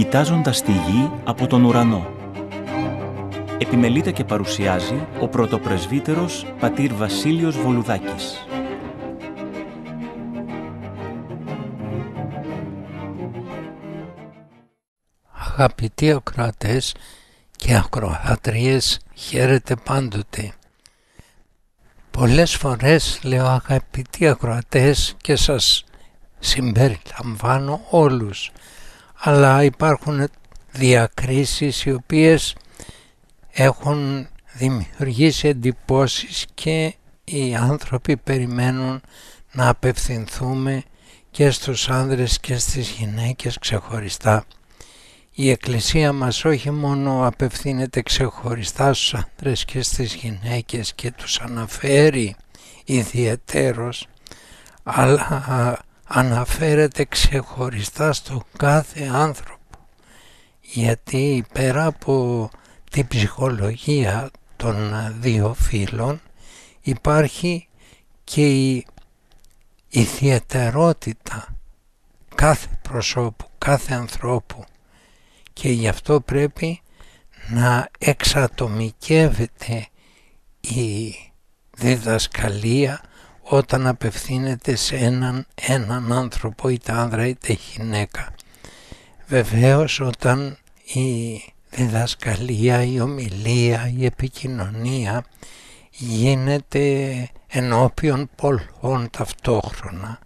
κοιτάζοντας τη γη από τον ουρανό. Επιμελείται και παρουσιάζει ο πρωτοπρεσβύτερος πατήρ Βασίλειος Βολουδάκης. Αγαπητοί ακροατές και ακροατρίες, χαίρετε πάντοτε. Πολλές φορές λέω αγαπητοί ακροατές και σας συμπεριλαμβάνω όλους αλλά υπάρχουν διακρίσεις οι οποίες έχουν δημιουργήσει εντυπώσεις και οι άνθρωποι περιμένουν να απευθυνθούμε και στους άνδρες και στις γυναίκες ξεχωριστά. Η Εκκλησία μας όχι μόνο απευθύνεται ξεχωριστά στους άνδρες και στις γυναίκες και τους αναφέρει ιδιαιτέρως, αλλά αναφέρεται ξεχωριστά στο κάθε άνθρωπο γιατί πέρα από την ψυχολογία των δύο φύλων υπάρχει και η ιδιαιτερότητα κάθε προσώπου, κάθε ανθρώπου και γι' αυτό πρέπει να εξατομικεύεται η διδασκαλία όταν απευθύνεται σε έναν, έναν άνθρωπο είτε άνδρα είτε γυναίκα. Βεβαίως όταν η διδασκαλία, η ομιλία, η επικοινωνία γίνεται ενώπιον πολλών ταυτόχρονα.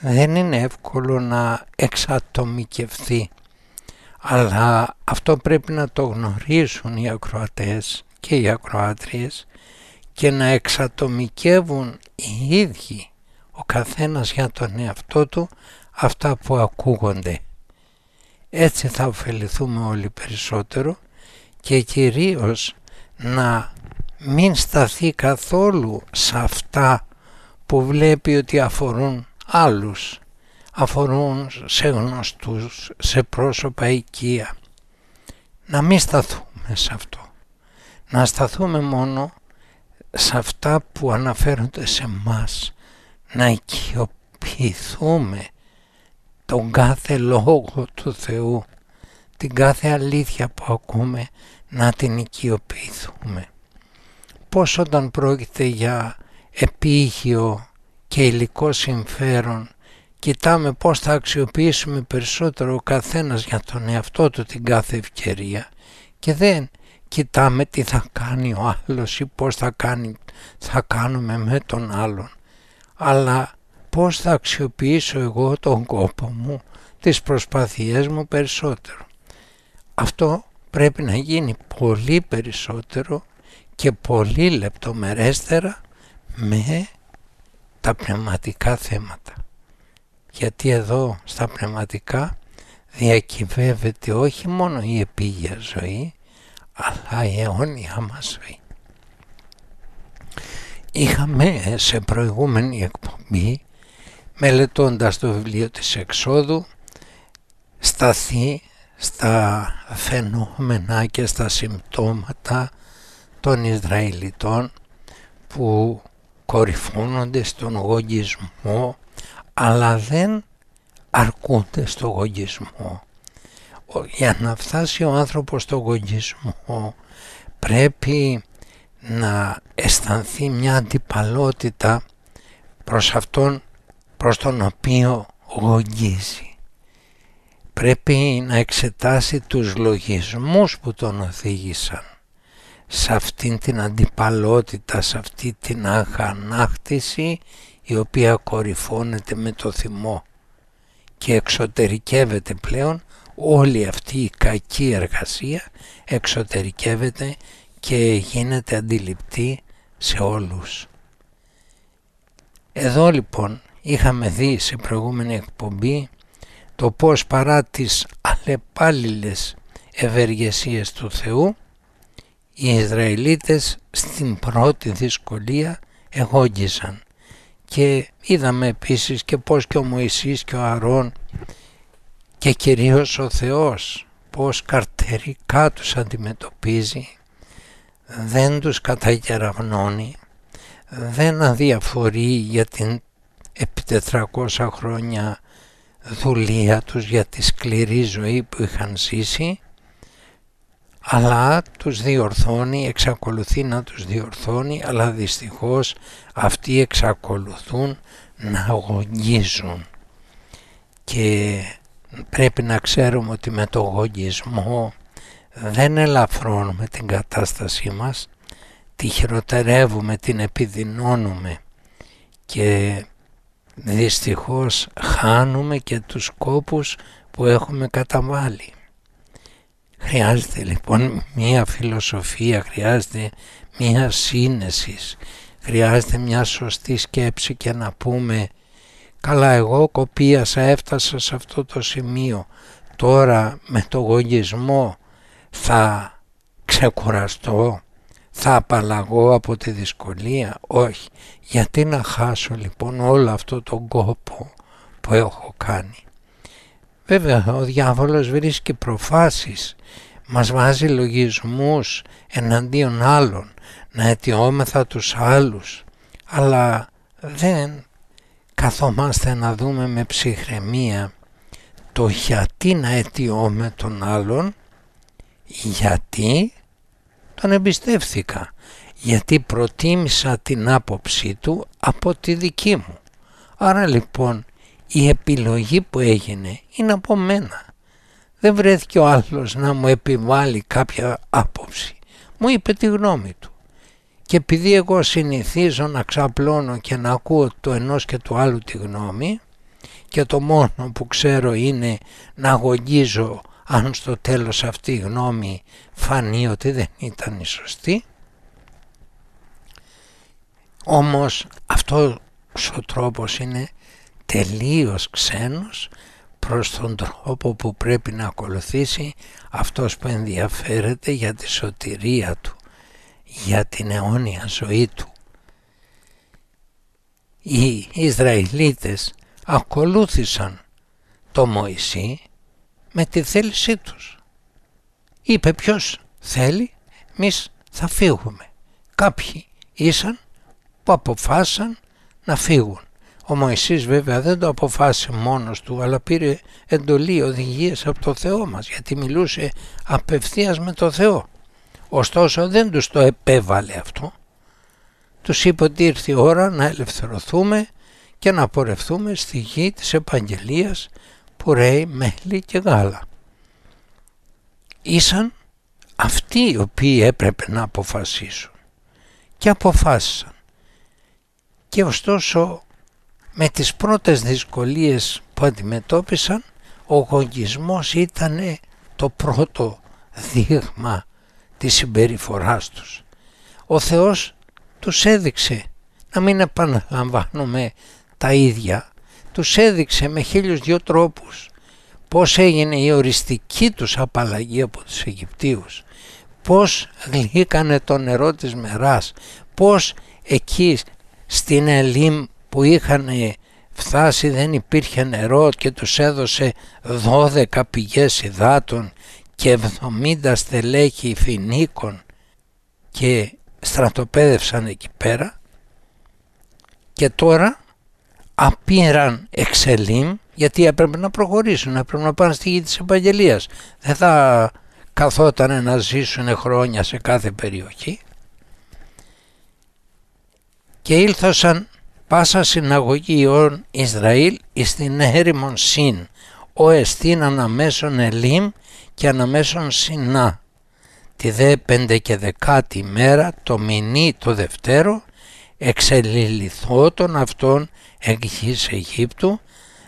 Δεν είναι εύκολο να εξατομικευθεί, αλλά αυτό πρέπει να το γνωρίσουν οι ακροατές και οι ακροάτριες και να εξατομικεύουν οι ίδιοι ο καθένας για τον εαυτό του αυτά που ακούγονται. Έτσι θα ωφεληθούμε όλοι περισσότερο και κυρίως να μην σταθεί καθόλου σε αυτά που βλέπει ότι αφορούν άλλους, αφορούν σε γνωστούς, σε πρόσωπα οικεία. Να μην σταθούμε σε αυτό. Να σταθούμε μόνο σε αυτά που αναφέρονται σε μας να οικειοποιηθούμε τον κάθε λόγο του Θεού, την κάθε αλήθεια που ακούμε να την οικειοποιηθούμε. Πώς όταν πρόκειται για επίγειο και υλικό συμφέρον κοιτάμε πώς θα αξιοποιήσουμε περισσότερο ο καθένας για τον εαυτό του την κάθε ευκαιρία και δεν κοιτάμε τι θα κάνει ο άλλος ή πώς θα, κάνει, θα κάνουμε με τον άλλον. Αλλά πώς θα αξιοποιήσω εγώ τον κόπο μου, τις προσπάθειές μου περισσότερο. Αυτό πρέπει να γίνει πολύ περισσότερο και πολύ λεπτομερέστερα με τα πνευματικά θέματα. Γιατί εδώ στα πνευματικά διακυβεύεται όχι μόνο η επίγεια ζωή, αλλά η αιώνια μας Είχαμε σε προηγούμενη εκπομπή, μελετώντας το βιβλίο της Εξόδου, σταθεί στα φαινόμενα και στα συμπτώματα των Ισραηλιτών που κορυφώνονται στον γογισμό αλλά δεν αρκούνται στον γογισμό για να φτάσει ο άνθρωπος στον κογκισμό πρέπει να αισθανθεί μια αντιπαλότητα προς αυτόν προς τον οποίο γογγίζει. Πρέπει να εξετάσει τους λογισμούς που τον οδήγησαν σε αυτήν την αντιπαλότητα, σε αυτή την αγανάκτηση η οποία κορυφώνεται με το θυμό και εξωτερικεύεται πλέον όλη αυτή η κακή εργασία εξωτερικεύεται και γίνεται αντιληπτή σε όλους. Εδώ λοιπόν είχαμε δει σε προηγούμενη εκπομπή το πως παρά τις αλλεπάλληλες ευεργεσίες του Θεού οι Ισραηλίτες στην πρώτη δυσκολία εγόγγισαν και είδαμε επίσης και πως και ο Μωυσής και ο Αρών και κυρίως ο Θεός πως καρτερικά τους αντιμετωπίζει, δεν τους καταγεραυνώνει δεν αδιαφορεί για την επί 400 χρόνια δουλεία τους για τη σκληρή ζωή που είχαν ζήσει, αλλά τους διορθώνει, εξακολουθεί να τους διορθώνει, αλλά δυστυχώς αυτοί εξακολουθούν να αγωνίζουν. Και πρέπει να ξέρουμε ότι με το γογισμό δεν ελαφρώνουμε την κατάστασή μας, τη χειροτερεύουμε, την επιδεινώνουμε και δυστυχώς χάνουμε και τους κόπους που έχουμε καταβάλει. Χρειάζεται λοιπόν μία φιλοσοφία, χρειάζεται μία σύνεσης, χρειάζεται μια σωστή σκέψη και να πούμε καλά εγώ κοπίασα, έφτασα σε αυτό το σημείο, τώρα με το γονισμό θα ξεκουραστώ, θα απαλλαγώ από τη δυσκολία, όχι. Γιατί να χάσω λοιπόν όλο αυτό τον κόπο που έχω κάνει. Βέβαια ο διάβολος βρίσκει προφάσεις, μας βάζει λογισμούς εναντίον άλλων, να αιτιόμεθα τους άλλους, αλλά δεν καθόμαστε να δούμε με ψυχραιμία το γιατί να αιτιώμε τον άλλον, γιατί τον εμπιστεύθηκα, γιατί προτίμησα την άποψή του από τη δική μου. Άρα λοιπόν η επιλογή που έγινε είναι από μένα. Δεν βρέθηκε ο άλλος να μου επιβάλλει κάποια άποψη. Μου είπε τη γνώμη του και επειδή εγώ συνηθίζω να ξαπλώνω και να ακούω το ενός και του άλλου τη γνώμη και το μόνο που ξέρω είναι να αγωγίζω αν στο τέλος αυτή η γνώμη φανεί ότι δεν ήταν η σωστή όμως αυτός ο τρόπος είναι τελείως ξένος προς τον τρόπο που πρέπει να ακολουθήσει αυτός που ενδιαφέρεται για τη σωτηρία του για την αιώνια ζωή του. Οι Ισραηλίτες ακολούθησαν το Μωυσή με τη θέλησή τους. Είπε ποιος θέλει, εμείς θα φύγουμε. Κάποιοι ήσαν που αποφάσισαν να φύγουν. Ο Μωυσής βέβαια δεν το αποφάσισε μόνος του, αλλά πήρε εντολή, οδηγίες από το Θεό μας, γιατί μιλούσε απευθείας με το Θεό. Ωστόσο δεν τους το επέβαλε αυτό. Τους είπε ότι ήρθε η ώρα να ελευθερωθούμε και να πορευθούμε στη γη της επαγγελίας που ρέει μέλι και γάλα. Ήσαν αυτοί οι οποίοι έπρεπε να αποφασίσουν και αποφάσισαν. Και ωστόσο με τις πρώτες δυσκολίες που αντιμετώπισαν ο γογισμός ήταν το πρώτο δείγμα Τη συμπεριφοράς τους. Ο Θεός τους έδειξε να μην επαναλαμβάνουμε τα ίδια. Τους έδειξε με χίλιους δυο τρόπους πώς έγινε η οριστική τους απαλλαγή από τους Αιγυπτίους. Πώς γλύκανε το νερό της μεράς. Πώς εκεί στην Ελίμ που είχαν φτάσει δεν υπήρχε νερό και τους έδωσε 12 πηγές υδάτων και 70 στελέχη φινίκων και στρατοπέδευσαν εκεί πέρα και τώρα απήραν εξελίμ γιατί έπρεπε να προχωρήσουν, έπρεπε να πάνε στη γη της επαγγελίας. Δεν θα καθόταν να ζήσουν χρόνια σε κάθε περιοχή. Και ήλθωσαν πάσα συναγωγή Ισραήλ εις την έρημον Συν ο εστίν αναμέσων ελίμ και αναμέσων συνά. Τη δε πέντε και δεκάτη μέρα το μηνύ το δευτέρο εξελιληθώ αυτών εκ γης Αιγύπτου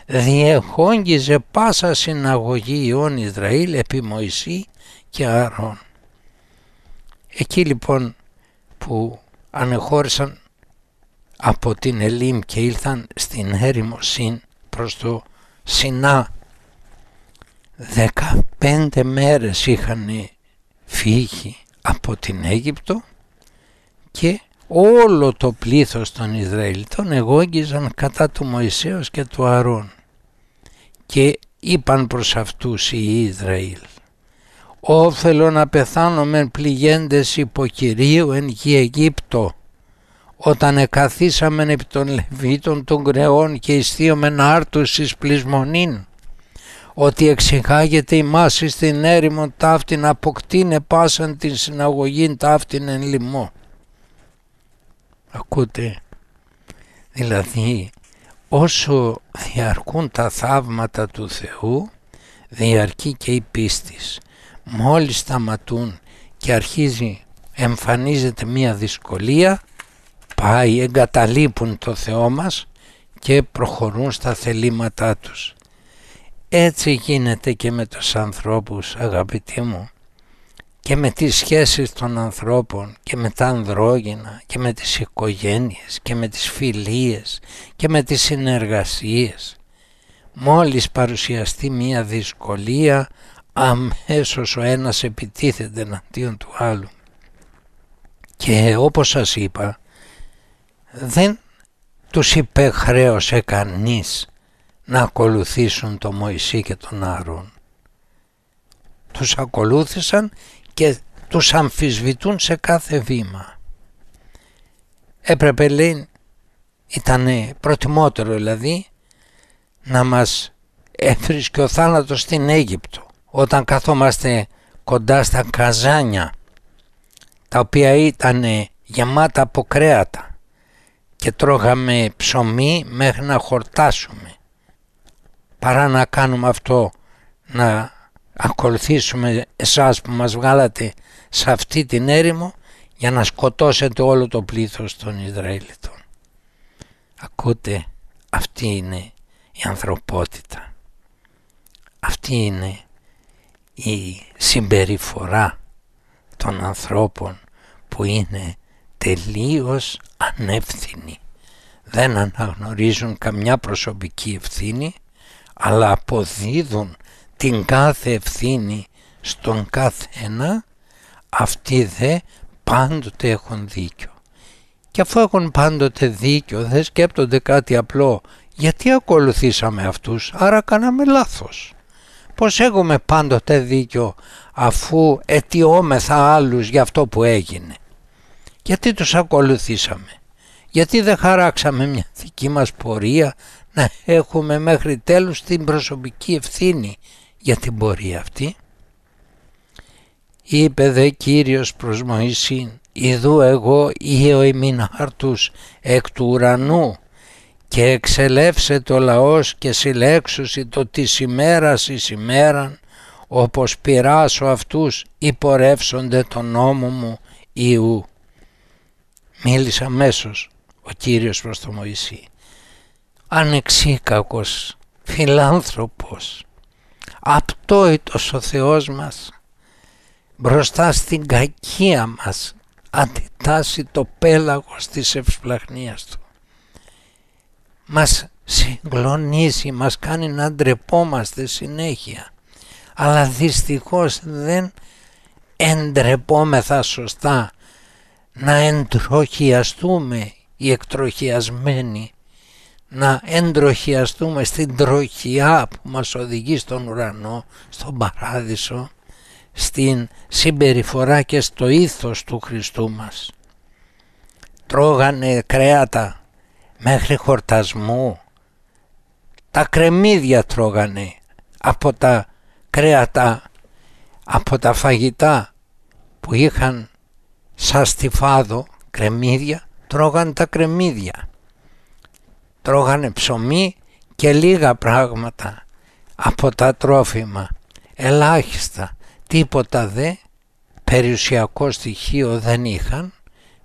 διεχόγγιζε πάσα συναγωγή ιών Ισραήλ επί Μωυσή και Άρων. Εκεί λοιπόν που ανεχώρησαν από την Ελίμ και ήλθαν στην έρημο Συν προς το Σινά Δεκαπέντε μέρες είχαν φύγει από την Αίγυπτο και όλο το πλήθος των Ισραηλιτών εγώγγιζαν κατά του Μωυσέως και του Αρών και είπαν προς αυτούς οι Ισραήλ «Όφελο να πεθάνομεν πληγέντες υποκυρίου εν γη Αιγύπτο όταν εκαθίσαμεν επί των Λεβίτων των Κρεών και ιστίομεν άρτους εις πλησμονήν ότι εξηγάγεται η μάση στην έρημο ταύτην αποκτήνε πάσαν την συναγωγή ταύτην εν λοιμό. Ακούτε, δηλαδή όσο διαρκούν τα θαύματα του Θεού διαρκεί και η πίστης. Μόλις σταματούν και αρχίζει εμφανίζεται μία δυσκολία πάει εγκαταλείπουν το Θεό μας και προχωρούν στα θελήματά τους. Έτσι γίνεται και με τους ανθρώπους αγαπητοί μου και με τις σχέσεις των ανθρώπων και με τα ανδρόγυνα και με τις οικογένειες και με τις φιλίες και με τις συνεργασίες. Μόλις παρουσιαστεί μία δυσκολία αμέσως ο ένας επιτίθεται εναντίον του άλλου. Και όπως σας είπα δεν τους υπεχρέωσε κανείς να ακολουθήσουν τον Μωυσή και τον Άρων. Τους ακολούθησαν και τους αμφισβητούν σε κάθε βήμα. Έπρεπε λέει, ήταν προτιμότερο δηλαδή, να μας έφρισκε ο θάνατος στην Αίγυπτο. Όταν καθόμαστε κοντά στα καζάνια, τα οποία ήταν γεμάτα από κρέατα και τρώγαμε ψωμί μέχρι να χορτάσουμε παρά να κάνουμε αυτό να ακολουθήσουμε εσάς που μας βγάλατε σε αυτή την έρημο για να σκοτώσετε όλο το πλήθος των Ισραηλιτών. Ακούτε, αυτή είναι η ανθρωπότητα. Αυτή είναι η συμπεριφορά των ανθρώπων που είναι τελείως ανεύθυνοι. Δεν αναγνωρίζουν καμιά προσωπική ευθύνη αλλά αποδίδουν την κάθε ευθύνη στον κάθε ένα, αυτοί δε πάντοτε έχουν δίκιο. Και αφού έχουν πάντοτε δίκιο δεν σκέπτονται κάτι απλό γιατί ακολουθήσαμε αυτούς, άρα κάναμε λάθος. Πώς έχουμε πάντοτε δίκιο αφού αιτιόμεθα άλλους για αυτό που έγινε. Γιατί τους ακολουθήσαμε γιατί δεν χαράξαμε μια δική μας πορεία να έχουμε μέχρι τέλους την προσωπική ευθύνη για την πορεία αυτή. Είπε δε Κύριος προς Μωυσήν, «Ιδού εγώ ήω ημίν εκ του ουρανού και εξελεύσε το λαός και συλλέξουσι το της ημέρας εις ημέραν, όπως πειράσω αυτούς υπορεύσονται τον νόμο μου Ιού». Μίλησα αμέσως ο Κύριος προς τον Μωυσή. Ανεξίκακος, φιλάνθρωπος, απτόητος ο Θεός μας, μπροστά στην κακία μας αντιτάσσει το πέλαγος της ευσπλαχνίας του. Μας συγκλονίζει, μας κάνει να ντρεπόμαστε συνέχεια, αλλά δυστυχώς δεν εντρεπόμεθα σωστά να εντροχιαστούμε οι εκτροχιασμένοι να εντροχιαστούμε στην τροχιά που μας οδηγεί στον ουρανό, στον παράδεισο, στην συμπεριφορά και στο ήθος του Χριστού μας. Τρώγανε κρέατα μέχρι χορτασμού. Τα κρεμμύδια τρώγανε από τα κρέατα, από τα φαγητά που είχαν σαν στιφάδο κρεμμύδια τρώγαν τα κρεμμύδια, τρώγανε ψωμί και λίγα πράγματα από τα τρόφιμα, ελάχιστα, τίποτα δε περιουσιακό στοιχείο δεν είχαν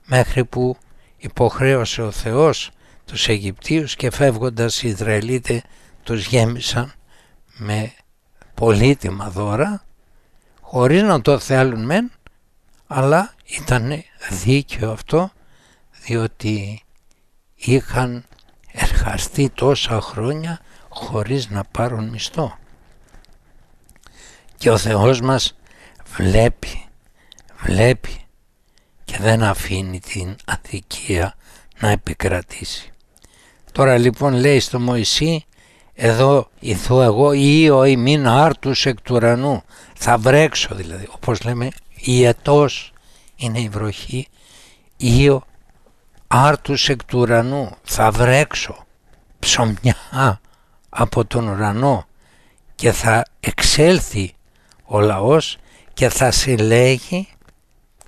μέχρι που υποχρέωσε ο Θεός τους Αιγυπτίους και φεύγοντας οι Ιδρελίτε τους γέμισαν με πολύτιμα δώρα χωρίς να το θέλουν μεν αλλά ήταν δίκαιο αυτό διότι είχαν εργαστεί τόσα χρόνια χωρίς να πάρουν μισθό. Και ο Θεός μας βλέπει, βλέπει και δεν αφήνει την αδικία να επικρατήσει. Τώρα λοιπόν λέει στο Μωυσή εδώ ηθώ εγώ ή ο ημίν άρτους εκ του ουρανού. Θα βρέξω δηλαδή όπως λέμε η ετός είναι η βροχή η ο άρτους εκ του ουρανού, θα βρέξω ψωμιά από τον ουρανό και θα εξέλθει ο λαός και θα συλλέγει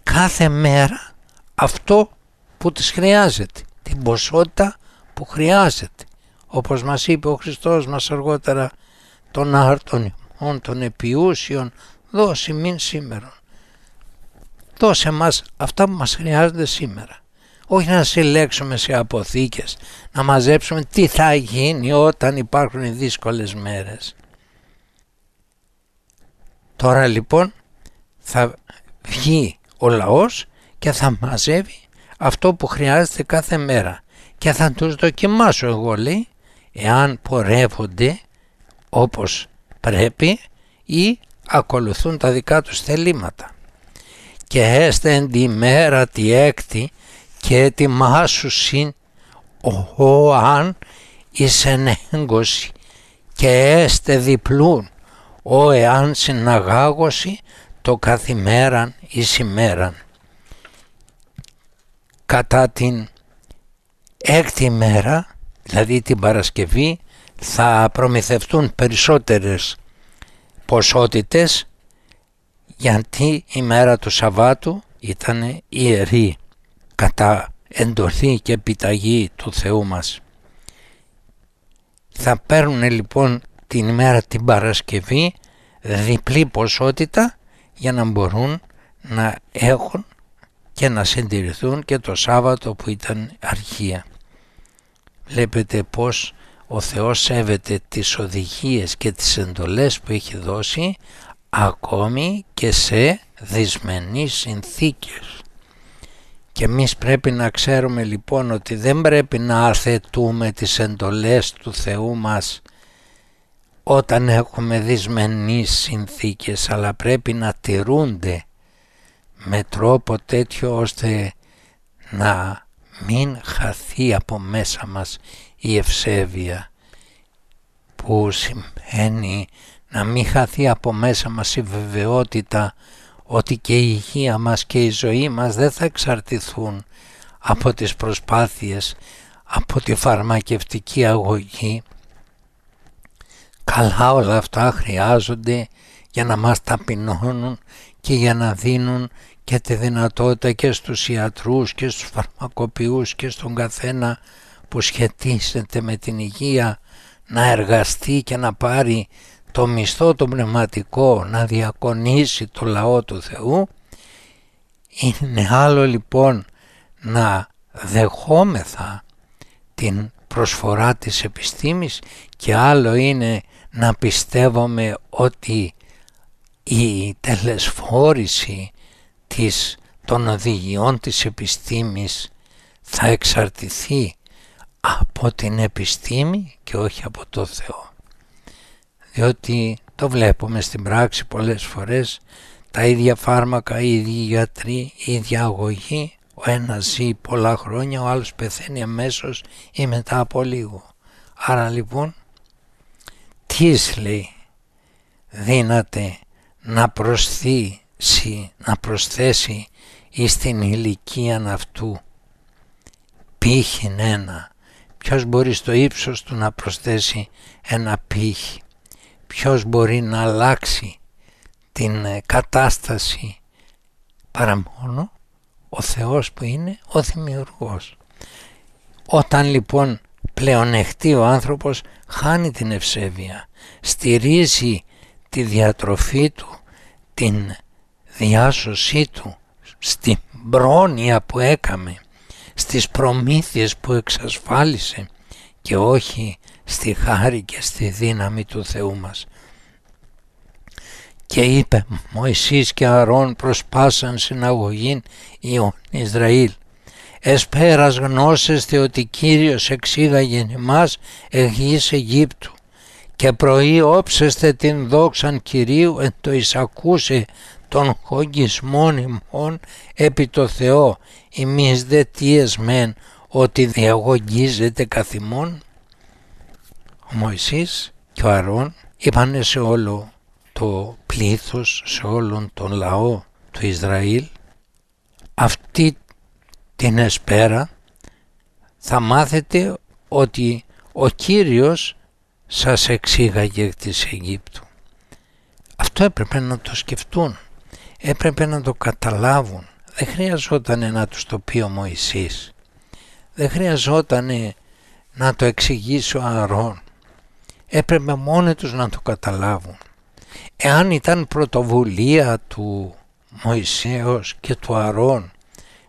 κάθε μέρα αυτό που της χρειάζεται, την ποσότητα που χρειάζεται. Όπως μας είπε ο Χριστός μας αργότερα των άρτων ημών, των επιούσιων, δώσει μην σήμερα. Δώσε μας αυτά που μας χρειάζονται σήμερα όχι να συλλέξουμε σε αποθήκες, να μαζέψουμε τι θα γίνει όταν υπάρχουν οι δύσκολες μέρες. Τώρα λοιπόν θα βγει ο λαός και θα μαζεύει αυτό που χρειάζεται κάθε μέρα και θα τους δοκιμάσω εγώ λέει εάν πορεύονται όπως πρέπει ή ακολουθούν τα δικά τους θελήματα. Και έστεν τη μέρα τη έκτη και ετοιμάσουσιν ο αν εις ενέγκωση και έστε διπλούν ο εάν συναγάγωση το καθημέραν η ημέραν. Κατά την έκτη μέρα, δηλαδή την Παρασκευή, θα προμηθευτούν περισσότερες ποσότητες γιατί η μέρα του Σαββάτου ήταν ιερή κατά εντορθή και επιταγή του Θεού μας. Θα παίρνουν λοιπόν την ημέρα την Παρασκευή διπλή ποσότητα για να μπορούν να έχουν και να συντηρηθούν και το Σάββατο που ήταν αρχία. Βλέπετε πως ο Θεός σέβεται τις οδηγίες και τις εντολές που έχει δώσει ακόμη και σε δυσμενείς συνθήκες. Και εμείς πρέπει να ξέρουμε λοιπόν ότι δεν πρέπει να αθετούμε τις εντολές του Θεού μας όταν έχουμε δυσμενείς συνθήκες αλλά πρέπει να τηρούνται με τρόπο τέτοιο ώστε να μην χαθεί από μέσα μας η ευσέβεια που σημαίνει να μην χαθεί από μέσα μας η βεβαιότητα ότι και η υγεία μας και η ζωή μας δεν θα εξαρτηθούν από τις προσπάθειες, από τη φαρμακευτική αγωγή. Καλά όλα αυτά χρειάζονται για να μας ταπεινώνουν και για να δίνουν και τη δυνατότητα και στους ιατρούς και στους φαρμακοποιούς και στον καθένα που σχετίζεται με την υγεία να εργαστεί και να πάρει το μισθό το πνευματικό να διακονήσει το λαό του Θεού είναι άλλο λοιπόν να δεχόμεθα την προσφορά της επιστήμης και άλλο είναι να πιστεύουμε ότι η τελεσφόρηση της, των οδηγιών της επιστήμης θα εξαρτηθεί από την επιστήμη και όχι από το Θεό διότι το βλέπουμε στην πράξη πολλές φορές τα ίδια φάρμακα, οι ίδιοι γιατροί, η ίδια αγωγή ο ένας ζει πολλά χρόνια, ο άλλος πεθαίνει αμέσως ή μετά από λίγο. Άρα λοιπόν, τι λέει δύναται να προσθέσει, να προσθέσει εις την ηλικία αυτού πύχην ένα. Ποιος μπορεί στο ύψος του να προσθέσει ένα πύχη ποιος μπορεί να αλλάξει την ε, κατάσταση παρά μόνο ο Θεός που είναι ο Δημιουργός. Όταν λοιπόν πλεονεχτεί ο άνθρωπος χάνει την ευσέβεια, στηρίζει τη διατροφή του, την διάσωσή του στην πρόνοια που έκαμε, στις προμήθειες που εξασφάλισε και όχι στη χάρη και στη δύναμη του Θεού μας. Και είπε Μωυσής και Αρών προσπάσαν συναγωγήν Ιων Ισραήλ. Εσπέρας γνώσεστε ότι Κύριος εξήγαγεν εμάς εγγύης Αιγύπτου και πρωί όψεστε την δόξαν Κυρίου εν το εισακούσε των χογγισμών ημών επί το Θεό, ημείς δε μεν ότι διαγωγίζεται καθημών ο Μωυσής και ο Αρών είπαν σε όλο το πλήθος, σε όλον τον λαό του Ισραήλ αυτή την εσπέρα θα μάθετε ότι ο Κύριος σας εξήγαγε της Αιγύπτου. Αυτό έπρεπε να το σκεφτούν, έπρεπε να το καταλάβουν. Δεν χρειαζόταν να τους το πει ο Μωυσής. Δεν χρειαζόταν να το εξηγήσει ο Αρών έπρεπε μόνοι τους να το καταλάβουν. Εάν ήταν πρωτοβουλία του Μωυσέως και του Αρών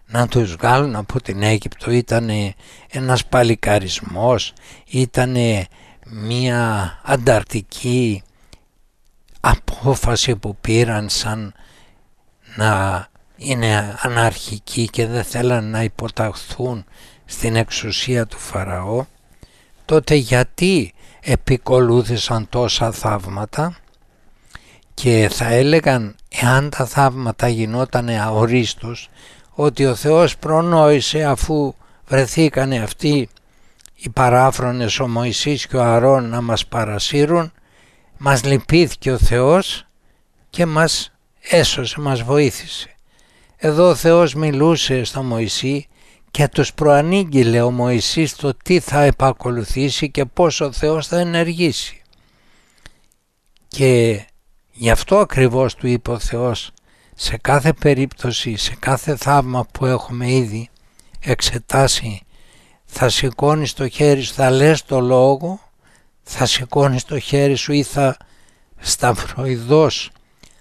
να τους βγάλουν από την Αίγυπτο ήταν ένας παλικαρισμός, ήταν μια ανταρτική απόφαση που πήραν σαν να είναι αναρχικοί και δεν θέλαν να υποταχθούν στην εξουσία του Φαραώ, τότε γιατί επικολούθησαν τόσα θαύματα και θα έλεγαν εάν τα θαύματα γινόταν αορίστως ότι ο Θεός προνόησε αφού βρεθήκανε αυτοί οι παράφρονες ο Μωυσής και ο Αρών να μας παρασύρουν μας λυπήθηκε ο Θεός και μας έσωσε, μας βοήθησε. Εδώ ο Θεός μιλούσε στο Μωυσή και τους προανήγγειλε ο Μωυσής το τι θα επακολουθήσει και πώς ο Θεός θα ενεργήσει. Και γι' αυτό ακριβώς του είπε ο Θεός σε κάθε περίπτωση, σε κάθε θαύμα που έχουμε ήδη εξετάσει θα σηκώνεις το χέρι σου, θα λες το λόγο, θα σηκώνεις το χέρι σου ή θα σταυροειδώς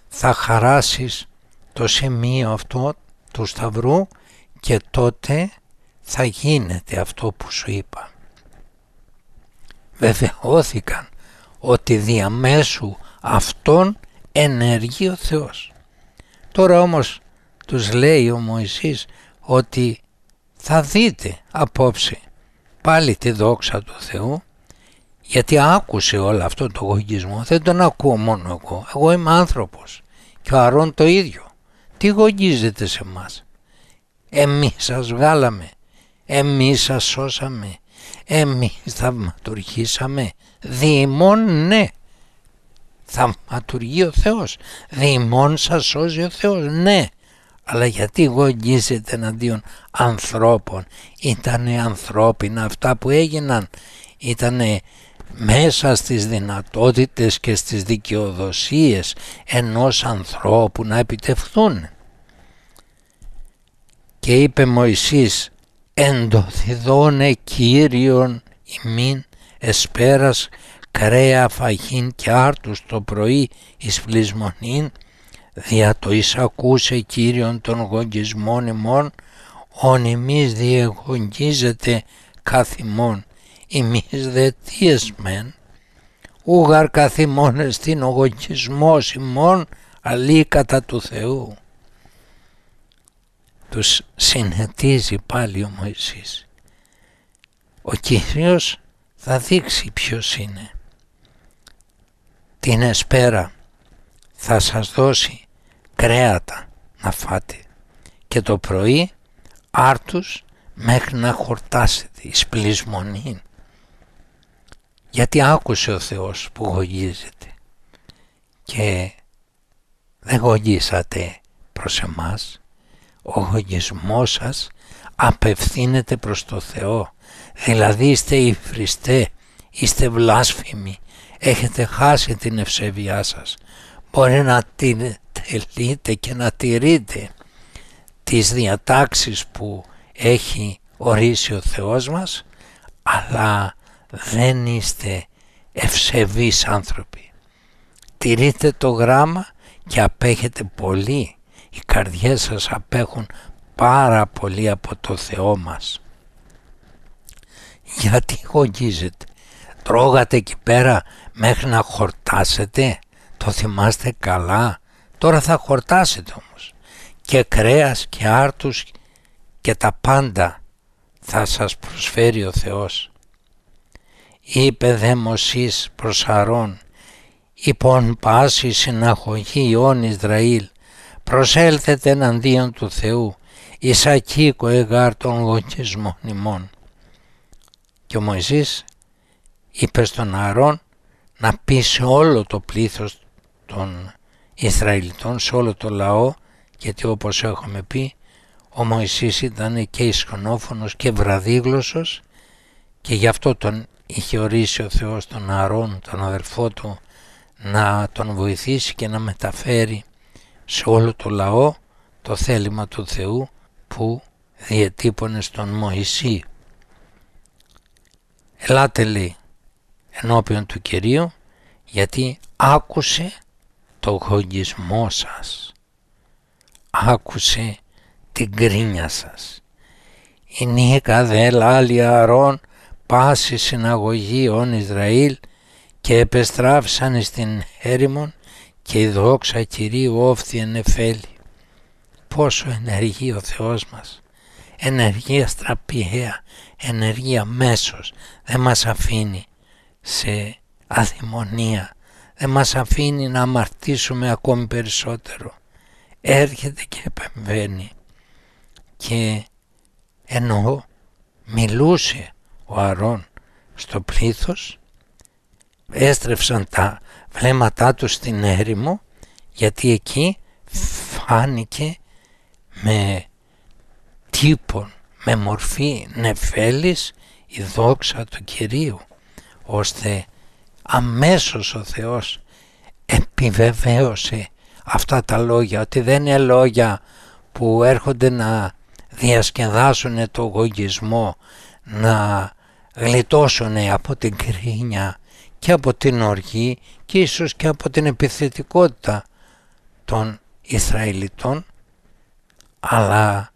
θα χαράσεις το σημείο αυτό του σταυρού και τότε θα γίνεται αυτό που σου είπα. Βεβαιώθηκαν ότι διαμέσου αυτών ενεργεί ο Θεός. Τώρα όμως τους λέει ο Μωυσής ότι θα δείτε απόψε πάλι τη δόξα του Θεού γιατί άκουσε όλο αυτό το γογγισμό, δεν τον ακούω μόνο εγώ, εγώ είμαι άνθρωπος και ο Αρών το ίδιο. Τι γογγίζεται σε μας. Εμείς σας βγάλαμε εμείς σας σώσαμε. Εμείς θαυματουργήσαμε. δημόν ναι. Θαυματουργεί ο Θεός. Δημόν σας σώζει ο Θεός. Ναι. Αλλά γιατί γογγίζετε εναντίον ανθρώπων. Ήτανε ανθρώπινα αυτά που έγιναν. Ήτανε μέσα στις δυνατότητες και στις δικαιοδοσίες ενός ανθρώπου να επιτευχθούν. Και είπε Μωυσής θηδόνε Κύριον ημίν εσπέρας κρέα φαγήν και άρτους το πρωί εις δια το ακούσε Κύριον των γογγισμών ημών, ον ημείς διεγογγίζεται καθημών, ημείς δε μεν, ούγαρ καθημών εστίν ο γογγισμός ημών, κατά του Θεού τους συνετίζει πάλι ο Μωυσής. Ο Κύριος θα δείξει ποιος είναι. Την εσπέρα θα σας δώσει κρέατα να φάτε και το πρωί άρτους μέχρι να χορτάσετε εις πλεισμονή. Γιατί άκουσε ο Θεός που γογίζεται και δεν γογίσατε προς εμάς ο λογισμός σας απευθύνεται προς το Θεό. Δηλαδή είστε υφριστέ, είστε βλάσφημοι, έχετε χάσει την ευσεβιά σας. Μπορεί να την τελείτε και να τηρείτε τις διατάξεις που έχει ορίσει ο Θεός μας, αλλά δεν είστε ευσεβείς άνθρωποι. Τηρείτε το γράμμα και απέχετε πολύ οι καρδιές σας απέχουν πάρα πολύ από το Θεό μας. Γιατί γογγίζετε, τρώγατε εκεί πέρα μέχρι να χορτάσετε, το θυμάστε καλά, τώρα θα χορτάσετε όμως και κρέας και άρτους και τα πάντα θα σας προσφέρει ο Θεός. Είπε δε Μωσής προς Αρών, υπόν πάση συναχωγή Ιών Ισραήλ, προσέλθετε εναντίον του Θεού, Ισακίκο εγάρ των λογισμών ημών. Και ο Μωυσής είπε στον Ααρών να πει σε όλο το πλήθος των Ισραηλιτών, σε όλο το λαό, γιατί όπως έχουμε πει, ο Μωυσής ήταν και ισχονόφωνος και βραδίγλωσσος και γι' αυτό τον είχε ορίσει ο Θεός τον Αρών τον αδερφό του, να τον βοηθήσει και να μεταφέρει σε όλο το λαό το θέλημα του Θεού που διετύπωνε στον Μωυσή. Ελάτε λέει ενώπιον του Κυρίου γιατί άκουσε το γογισμό σας. Άκουσε την κρίνια σας. Η νίκα δε αρών πάση συναγωγή όν Ισραήλ και επεστράφησαν στην έρημον και η δόξα Κυρίου όφθη Εφέλη. Πόσο ενεργεί ο Θεός μας. ενέργεια στραπηγεά ενέργεια μέσος. Δεν μας αφήνει σε αδημονία. Δεν μας αφήνει να αμαρτήσουμε ακόμη περισσότερο. Έρχεται και επεμβαίνει. Και ενώ μιλούσε ο Αρών στο πλήθος. Έστρεψαν τα βλέμματά του στην έρημο γιατί εκεί φάνηκε με τύπον, με μορφή νεφέλης η δόξα του Κυρίου ώστε αμέσως ο Θεός επιβεβαίωσε αυτά τα λόγια ότι δεν είναι λόγια που έρχονται να διασκεδάσουν το γογισμό να γλιτώσουν από την κρίνια και από την οργή και ίσως και από την επιθετικότητα των Ισραηλιτών αλλά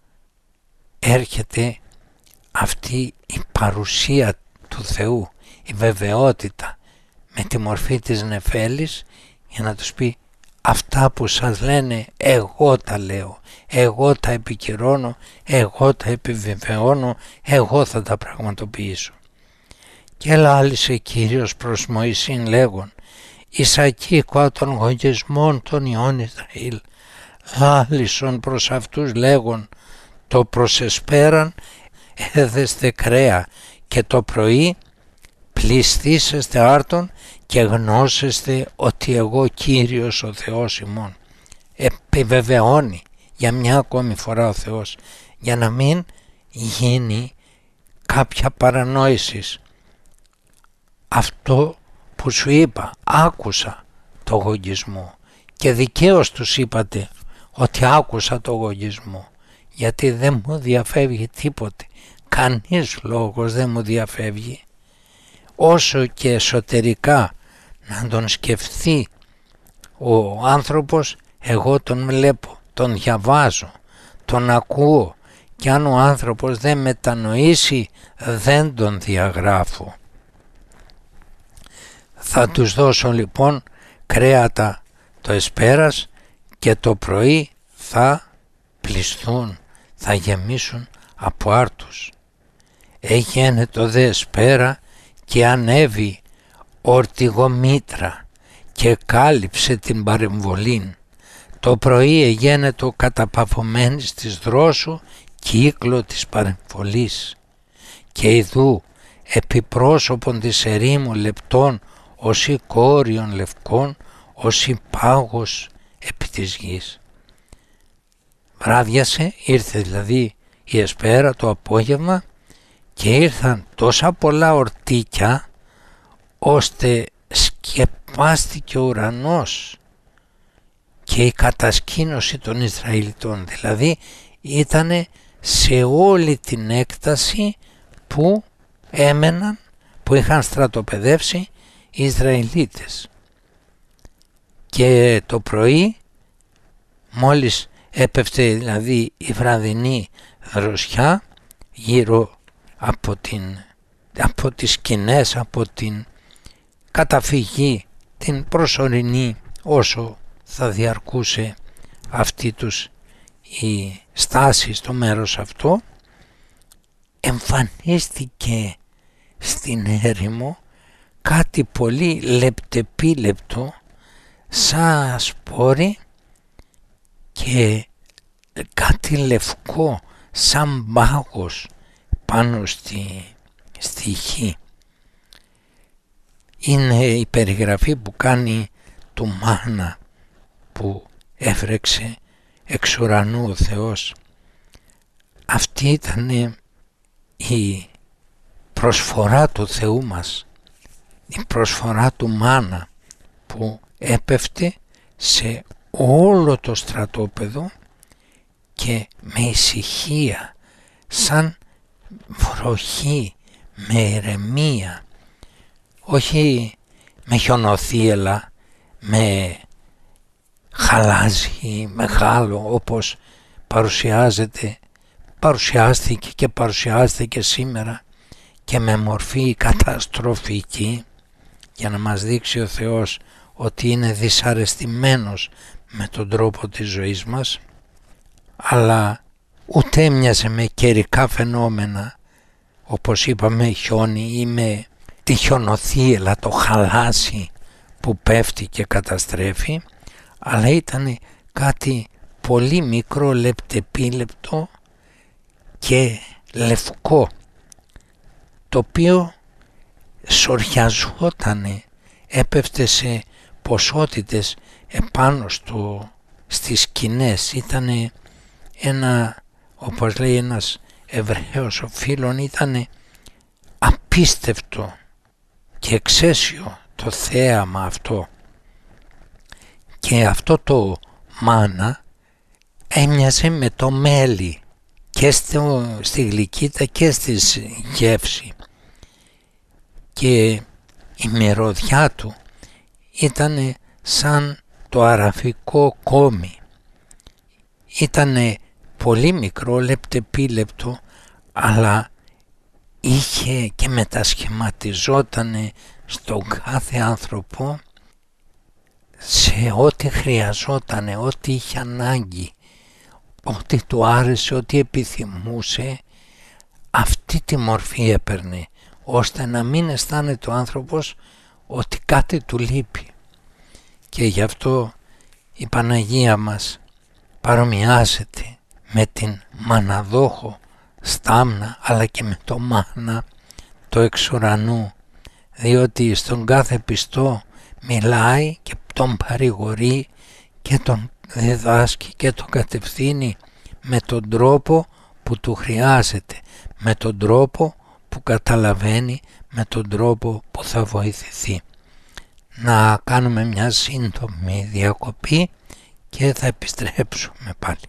έρχεται αυτή η παρουσία του Θεού, η βεβαιότητα με τη μορφή της νεφέλης για να τους πει αυτά που σας λένε εγώ τα λέω, εγώ τα επικυρώνω, εγώ τα επιβεβαιώνω, εγώ θα τα πραγματοποιήσω. Και έλα Κύριος προς Μωυσήν λέγον Ισακίκο των γογισμών των ιών Ισραήλ, γάλισον προς αυτούς λέγον, το προσεσπέραν έδεστε κρέα και το πρωί πληστήσεστε άρτον και γνώσεστε ότι εγώ Κύριος ο Θεός ημών. Επιβεβαιώνει για μια ακόμη φορά ο Θεός για να μην γίνει κάποια παρανόησης. Αυτό που σου είπα, άκουσα το γογγισμό και δικαίως τους είπατε ότι άκουσα το γογγισμό γιατί δεν μου διαφεύγει τίποτε. Κανείς λόγος δεν μου διαφεύγει. Όσο και εσωτερικά να τον σκεφτεί ο άνθρωπος, εγώ τον βλέπω, τον διαβάζω, τον ακούω και αν ο άνθρωπος δεν μετανοήσει δεν τον διαγράφω. Θα τους δώσω λοιπόν κρέατα το εσπέρας και το πρωί θα πληθούν, θα γεμίσουν από άρτους. Έγινε το δε εσπέρα και ανέβη ορτιγομήτρα και κάλυψε την παρεμβολή. Το πρωί έγινε το καταπαυωμένης της δρόσου κύκλο της παρεμβολής. Και ειδού επί πρόσωπον της ερήμου λεπτών όσοι κόριον λευκών, όσοι πάγος επί της γης. Βράδιασε, ήρθε δηλαδή η εσπέρα το απόγευμα και ήρθαν τόσα πολλά ορτίκια ώστε σκεπάστηκε ο ουρανός και η κατασκήνωση των Ισραηλιτών. Δηλαδή ήταν σε όλη την έκταση που έμεναν, που είχαν στρατοπεδεύσει Ισραηλίτες και το πρωί μόλις έπεφτε δηλαδή η βραδινή δροσιά γύρω από, την, από τις σκηνές, από την καταφυγή την προσωρινή όσο θα διαρκούσε αυτή τους η στάση στο μέρος αυτό εμφανίστηκε στην έρημο κάτι πολύ λεπτεπίλεπτο σαν σπόρι και κάτι λευκό σαν μάγος πάνω στη, στοιχή Είναι η περιγραφή που κάνει του μάνα που έφρεξε εξ ουρανού ο Θεός. Αυτή ήταν η προσφορά του Θεού μας η προσφορά του μάνα που έπεφτε σε όλο το στρατόπεδο και με ησυχία σαν βροχή με ηρεμία όχι με χιονοθύελα με χαλάζι μεγάλο όπως παρουσιάζεται παρουσιάστηκε και παρουσιάστηκε σήμερα και με μορφή καταστροφική για να μας δείξει ο Θεός ότι είναι δυσαρεστημένος με τον τρόπο της ζωής μας, αλλά ούτε έμοιαζε με καιρικά φαινόμενα, όπως είπαμε χιόνι ή με τη χιονοθύελα, το χαλάσι που πέφτει και καταστρέφει, αλλά ήταν κάτι πολύ μικρό λεπτεπίλεπτο και λευκό, το οποίο σοριαζότανε, έπεφτε σε ποσότητες επάνω στο, στις σκηνές. Ήτανε ένα, όπως λέει ένας Εβραίος ο φίλων, ήτανε απίστευτο και εξαίσιο το θέαμα αυτό. Και αυτό το μάνα έμοιαζε με το μέλι και στη γλυκίτα και στη γεύση και η μυρωδιά του ήταν σαν το αραφικό κόμι. Ήταν πολύ μικρό, λεπτεπίλεπτο, αλλά είχε και μετασχηματιζόταν στον κάθε άνθρωπο σε ό,τι χρειαζόταν, ό,τι είχε ανάγκη, ό,τι του άρεσε, ό,τι επιθυμούσε, αυτή τη μορφή έπαιρνε ώστε να μην αισθάνεται ο άνθρωπος ότι κάτι του λείπει. Και γι' αυτό η Παναγία μας παρομοιάζεται με την Μαναδόχο στάμνα αλλά και με το μάνα το εξ διότι στον κάθε πιστό μιλάει και τον παρηγορεί και τον διδάσκει και τον κατευθύνει με τον τρόπο που του χρειάζεται, με τον τρόπο που καταλαβαίνει με τον τρόπο που θα βοηθηθεί. Να κάνουμε μια σύντομη διακοπή και θα επιστρέψουμε πάλι.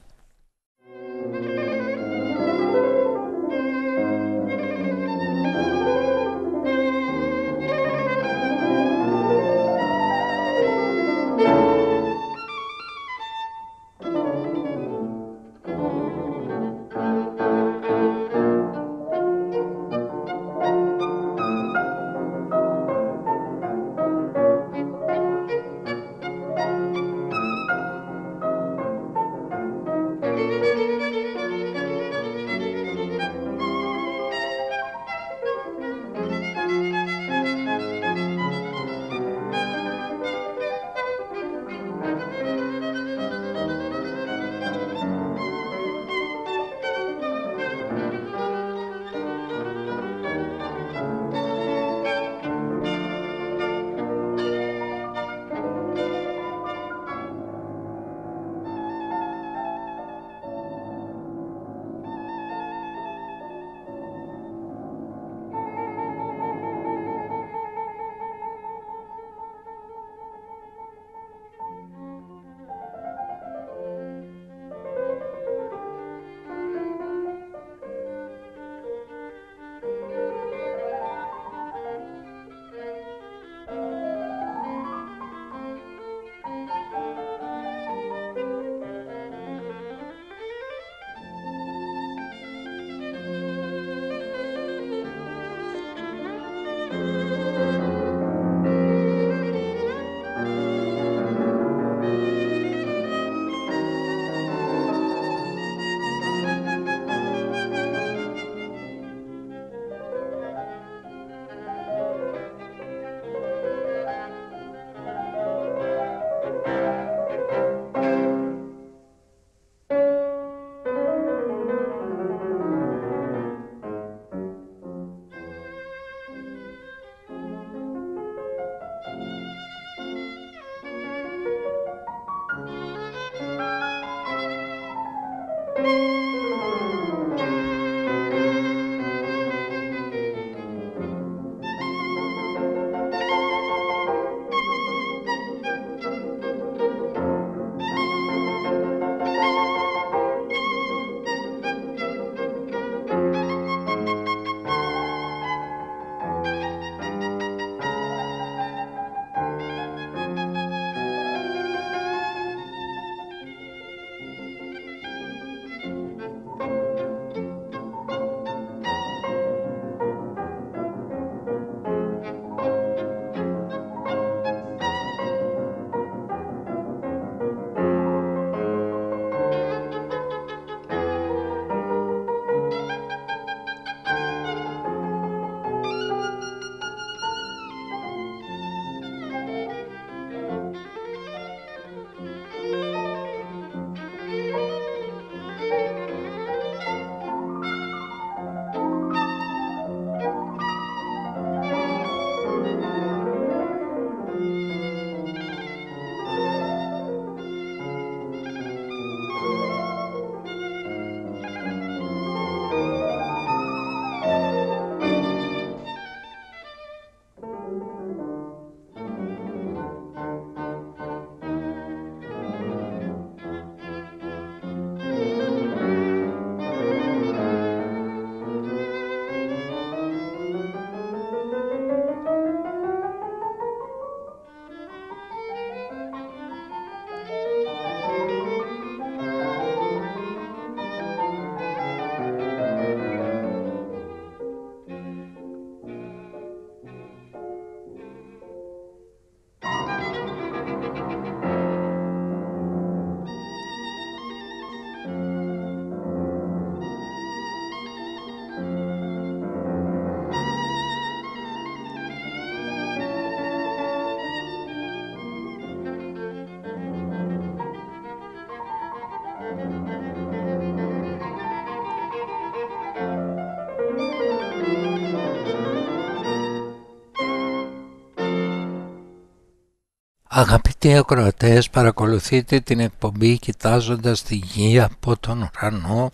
Αγαπητοί ακροατές, παρακολουθείτε την εκπομπή κοιτάζοντας τη γη από τον ουρανό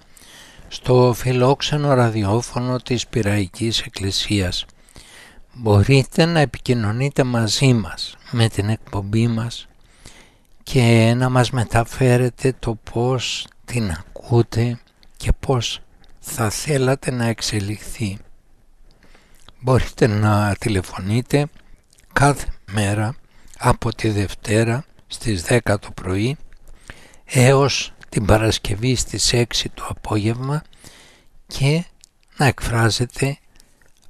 στο φιλόξενο ραδιόφωνο της Πυραϊκής Εκκλησίας. Μπορείτε να επικοινωνείτε μαζί μας με την εκπομπή μας και να μας μεταφέρετε το πώς την ακούτε και πώς θα θέλατε να εξελιχθεί. Μπορείτε να τηλεφωνείτε κάθε μέρα από τη Δευτέρα στις 10 το πρωί έως την Παρασκευή στις 6 το απόγευμα και να εκφράζετε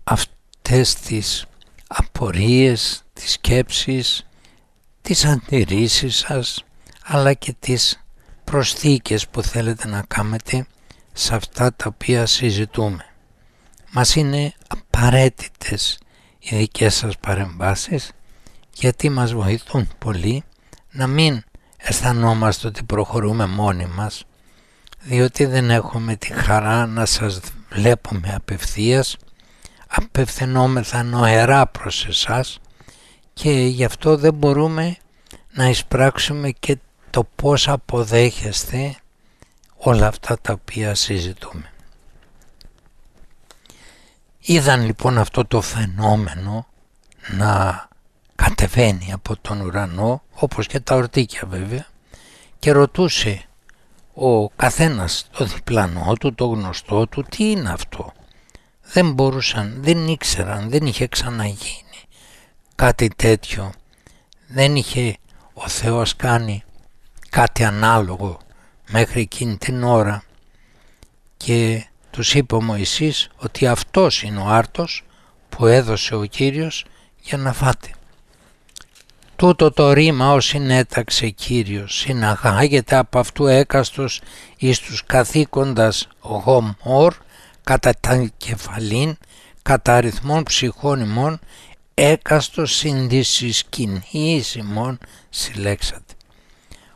αυτές τις απορίες, τις σκέψεις, τις αντιρρήσεις σας αλλά και τις προσθήκες που θέλετε να κάνετε σε αυτά τα οποία συζητούμε. Μας είναι απαραίτητες οι δικές σας παρεμβάσεις γιατί μας βοηθούν πολύ να μην αισθανόμαστε ότι προχωρούμε μόνοι μας διότι δεν έχουμε τη χαρά να σας βλέπουμε απευθείας απευθυνόμεθα νοερά προς εσάς και γι' αυτό δεν μπορούμε να εισπράξουμε και το πώς αποδέχεστε όλα αυτά τα οποία συζητούμε. Είδαν λοιπόν αυτό το φαινόμενο να κατεβαίνει από τον ουρανό όπως και τα ορτίκια βέβαια και ρωτούσε ο καθένας το διπλανό του, το γνωστό του τι είναι αυτό. Δεν μπορούσαν, δεν ήξεραν, δεν είχε ξαναγίνει κάτι τέτοιο. Δεν είχε ο Θεός κάνει κάτι ανάλογο μέχρι εκείνη την ώρα και τους είπε ο Μωυσής ότι αυτός είναι ο άρτος που έδωσε ο Κύριος για να φάτε. Τούτο το ρήμα ο συνέταξε Κύριος συναγάγεται από αυτού έκαστος εις τους καθήκοντας γομόρ κατά τα κεφαλήν κατά αριθμών ψυχών ημών έκαστος συνδύσεις κινείς ημών συλλέξατε.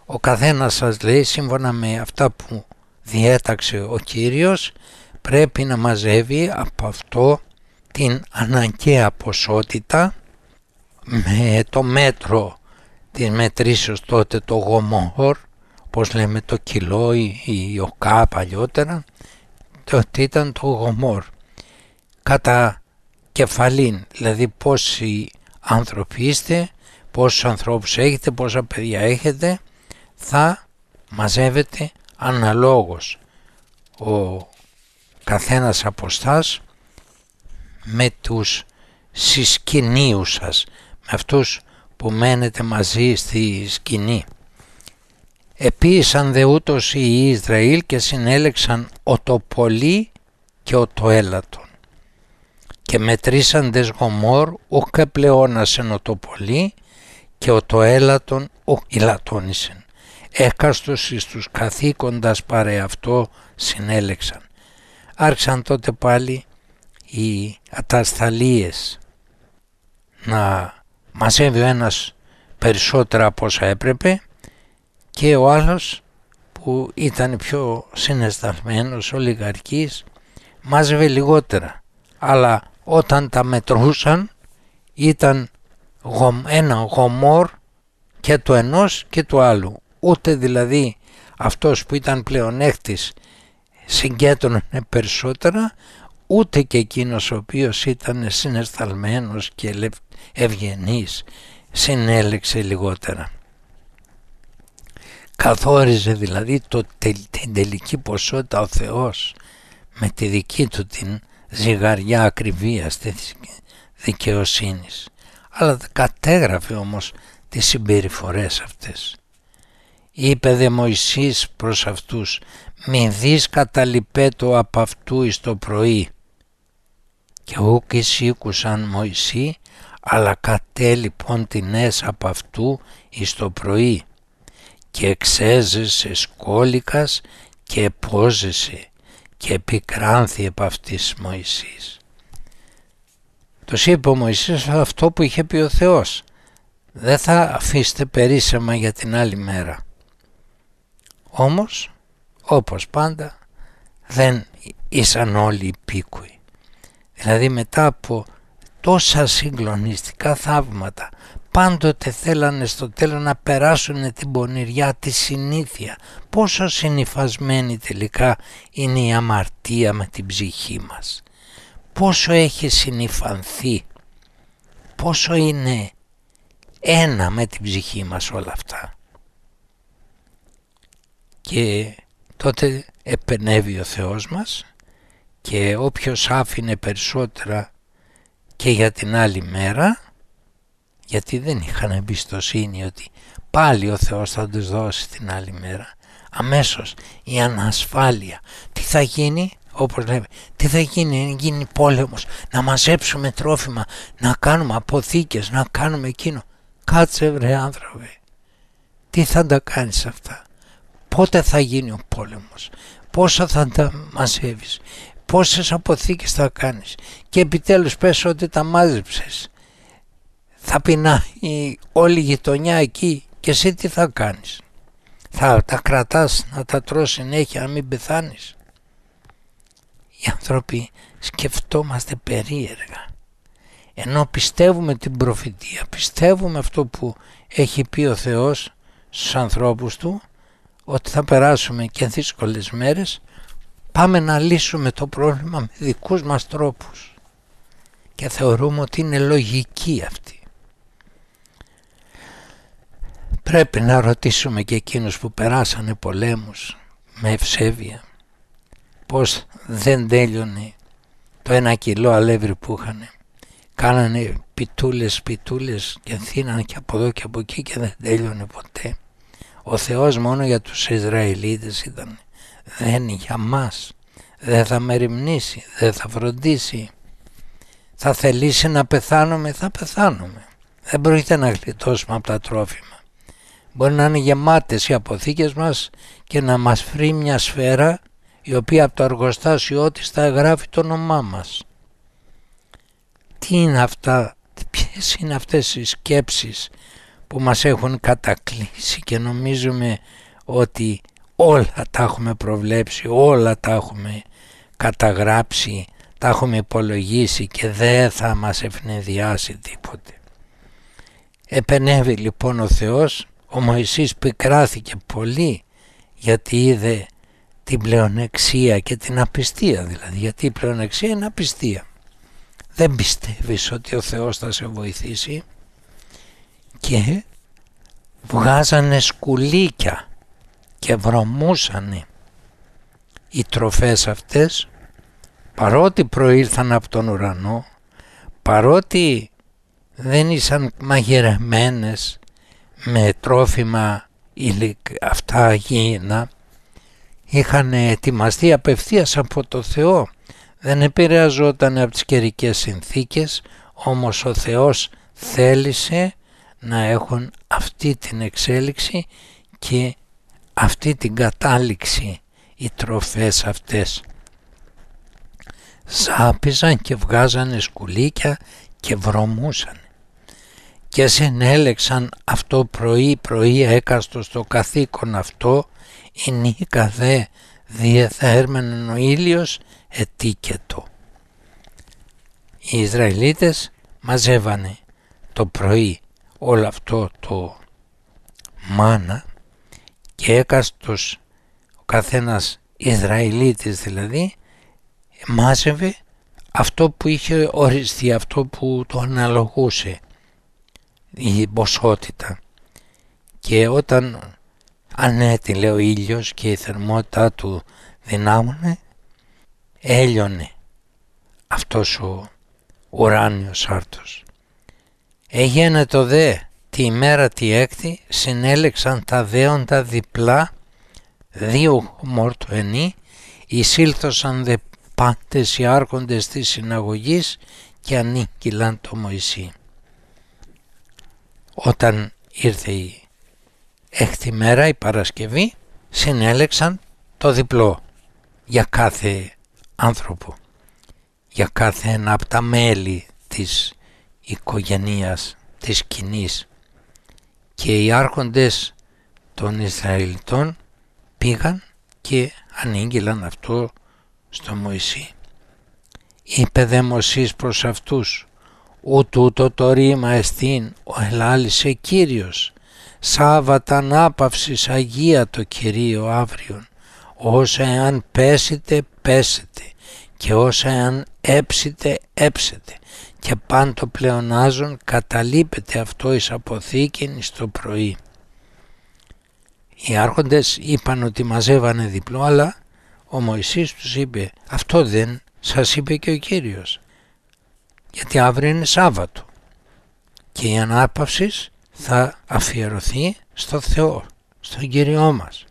Ο καθένας σας λέει σύμφωνα με αυτά που διέταξε ο Κύριος πρέπει να μαζεύει από αυτό την αναγκαία ποσότητα με το μέτρο της μετρήσεως τότε το γομόρ πως λέμε το κιλό ή, ο κά παλιότερα, τότε ήταν το γομόρ. Κατά κεφαλήν, δηλαδή πόσοι άνθρωποι είστε, πόσους ανθρώπους έχετε, πόσα παιδιά έχετε, θα μαζεύετε αναλόγως ο καθένας από με τους συσκηνίους σας, αυτούς που μένετε μαζί στη σκηνή. Επίησαν δε ούτως οι Ισραήλ και συνέλεξαν πολύ και ο έλατον Και μετρήσαν δες γομόρ ούκε το πολύ και έλατον ούκ ηλατώνησεν. Έκαστος εις τους καθήκοντας παρέαυτο αυτό συνέλεξαν. Άρχισαν τότε πάλι οι ατασταλίες να μαζεύει ο ένας περισσότερα από όσα έπρεπε και ο άλλος που ήταν πιο συναισθασμένος ολιγαρκής μάζευε λιγότερα αλλά όταν τα μετρούσαν ήταν ένα γομόρ και του ενός και του άλλου ούτε δηλαδή αυτός που ήταν πλεονέκτης συγκέντρωνε περισσότερα ούτε και εκείνος ο οποίος ήταν συναισθαλμένος και ευγενής συνέλεξε λιγότερα. Καθόριζε δηλαδή το, την τελική ποσότητα ο Θεός με τη δική του την ζυγαριά ακριβία τη δικαιοσύνης. Αλλά κατέγραφε όμως τις συμπεριφορές αυτές. Είπε δε Μωυσής προς αυτούς «Μη δεις καταλυπέτω από αυτού εις το πρωί, και ούκ εισήκουσαν Μωυσή, αλλά κατέλειπον έσ' απ' αυτού εις το πρωί. Και εξέζησε σκόλικας και επόζησε και επικράνθη επ' αυτής Μωυσής. Το είπε ο Μωυσής αυτό που είχε πει ο Θεός. Δεν θα αφήσετε περίσσεμα για την άλλη μέρα. Όμως, όπως πάντα, δεν ήσαν όλοι υπήκουοι. Δηλαδή μετά από τόσα συγκλονιστικά θαύματα πάντοτε θέλανε στο τέλος να περάσουν την πονηριά, τη συνήθεια. Πόσο συνειφασμένη τελικά είναι η αμαρτία με την ψυχή μας. Πόσο έχει συνειφανθεί, πόσο είναι ένα με την ψυχή μας όλα αυτά. Και τότε επενεύει ο Θεός μας και όποιος άφηνε περισσότερα και για την άλλη μέρα γιατί δεν είχαν εμπιστοσύνη ότι πάλι ο Θεός θα τους δώσει την άλλη μέρα αμέσως η ανασφάλεια τι θα γίνει όπως λέμε τι θα γίνει, γίνει πόλεμος να μαζέψουμε τρόφιμα να κάνουμε αποθήκες, να κάνουμε εκείνο κάτσε βρε άνθρωπε τι θα τα κάνεις αυτά πότε θα γίνει ο πόλεμος πόσα θα τα μαζεύεις πόσες αποθήκες θα κάνεις και επιτέλους πες ότι τα μάζεψες. Θα πεινάει όλη η γειτονιά εκεί και εσύ τι θα κάνεις. Θα τα κρατάς να τα τρως συνέχεια να μην πεθάνεις. Οι άνθρωποι σκεφτόμαστε περίεργα. Ενώ πιστεύουμε την προφητεία, πιστεύουμε αυτό που έχει πει ο Θεός στους ανθρώπους Του, ότι θα περάσουμε και δύσκολες μέρες, Πάμε να λύσουμε το πρόβλημα με δικούς μας τρόπους και θεωρούμε ότι είναι λογική αυτή. Πρέπει να ρωτήσουμε και εκείνους που περάσανε πολέμους με ευσέβεια πως δεν τέλειωνε το ένα κιλό αλεύρι που είχαν. Κάνανε πιτούλες πιτούλες και θύνανε και από εδώ και από εκεί και δεν τέλειωνε ποτέ. Ο Θεός μόνο για τους Ισραηλίτες ήταν δεν για μας, δεν θα με ρημνήσει, δεν θα φροντίσει. Θα θελήσει να πεθάνουμε, θα πεθάνουμε. Δεν πρόκειται να γλιτώσουμε από τα τρόφιμα. Μπορεί να είναι γεμάτες οι αποθήκες μας και να μας φρει μια σφαίρα η οποία από το εργοστάσιό ότι θα γράφει το όνομά μας. Τι είναι αυτά, ποιες είναι αυτές οι σκέψεις που μας έχουν κατακλείσει και νομίζουμε ότι όλα τα έχουμε προβλέψει, όλα τα έχουμε καταγράψει, τα έχουμε υπολογίσει και δεν θα μας ευνεδιάσει τίποτε. Επενεύει λοιπόν ο Θεός, ο Μωυσής πικράθηκε πολύ γιατί είδε την πλεονεξία και την απιστία δηλαδή, γιατί η πλεονεξία είναι απιστία. Δεν πιστεύεις ότι ο Θεός θα σε βοηθήσει και βγάζανε σκουλίκια και βρωμούσαν οι τροφές αυτές παρότι προήλθαν από τον ουρανό, παρότι δεν ήσαν μαγειρεμένες με τρόφιμα αυτά γήινα, είχαν ετοιμαστεί απευθείας από το Θεό. Δεν επηρεαζόταν από τις καιρικές συνθήκες, όμως ο Θεός θέλησε να έχουν αυτή την εξέλιξη και αυτή την κατάληξη οι τροφές αυτές. Σάπιζαν και βγάζανε σκουλίκια και βρωμούσαν και συνέλεξαν αυτό πρωί πρωί έκαστο στο καθήκον αυτό η νίκα δε διεθέρμενον ο ήλιος ετίκετο. Οι Ισραηλίτες μαζεύανε το πρωί όλο αυτό το μάνα και έκαστος ο καθένας Ισραηλίτης δηλαδή μάζευε αυτό που είχε οριστεί, αυτό που το αναλογούσε η ποσότητα και όταν ανέτειλε ο ήλιος και η θερμότητά του δυνάμωνε έλειωνε αυτός ο ουράνιος άρτος. Έγινε το δε Τη μέρα τη έκτη συνέλεξαν τα δέοντα διπλά δύο μορτουενοί, εισήλθωσαν δε πάντες οι άρχοντες της συναγωγής και ανήκυλαν το Μωυσή. Όταν ήρθε η έκτη μέρα, η Παρασκευή, συνέλεξαν το διπλό για κάθε άνθρωπο, για κάθε ένα από τα μέλη της οικογένειας της κοινής και οι άρχοντες των Ισραηλιτών πήγαν και ανήγγυλαν αυτό στο Μωυσή. Είπε δε Μωσής προς αυτούς, «Ο τούτο το ρήμα εστίν ο το Κυρίο αύριον, σαββαταν ανάπαυσης αγια εάν πέσετε πέσετε και όσα εάν έψετε έψετε και το πλεονάζον καταλείπεται αυτό εις αποθήκην στο πρωί. Οι άρχοντες είπαν ότι μαζεύανε διπλό αλλά ο Μωυσής τους είπε αυτό δεν σας είπε και ο Κύριος γιατί αύριο είναι Σάββατο και η ανάπαυσης θα αφιερωθεί στο Θεό, στον Κύριό μας.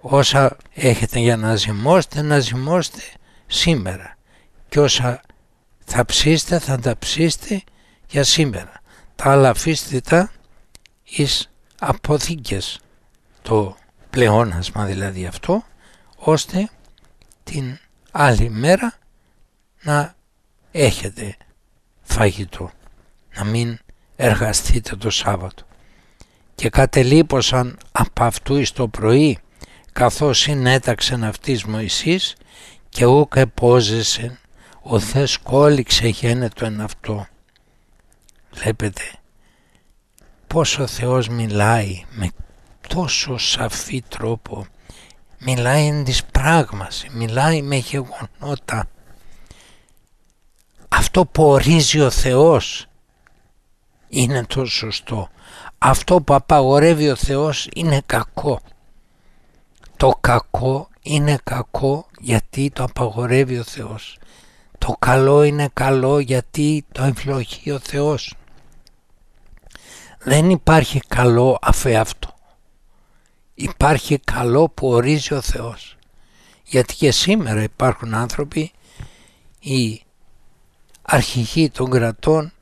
Όσα έχετε για να ζυμώσετε, να ζυμώσετε σήμερα και όσα θα ψήστε, θα τα ψήστε για σήμερα. Τα άλλα αφήστε τα εις αποθήκες το πλεόνασμα δηλαδή αυτό ώστε την άλλη μέρα να έχετε φαγητό να μην εργαστείτε το Σάββατο και κατελείπωσαν από αυτού εις το πρωί καθώς συνέταξεν αυτής Μωυσής και ούκ επόζεσεν ο Θεός κόλληξε γένετο εν αυτό. Βλέπετε πως ο Θεός μιλάει με τόσο σαφή τρόπο. Μιλάει εν της πράγμασης, μιλάει με γεγονότα. Αυτό που ορίζει ο Θεός είναι το σωστό. Αυτό που απαγορεύει ο Θεός είναι κακό. Το κακό είναι κακό γιατί το απαγορεύει ο Θεός. Το καλό είναι καλό γιατί το ευλογεί ο Θεός. Δεν υπάρχει καλό αφεαυτό. Υπάρχει καλό που ορίζει ο Θεός. Γιατί και σήμερα υπάρχουν άνθρωποι, οι αρχηγοί των κρατών,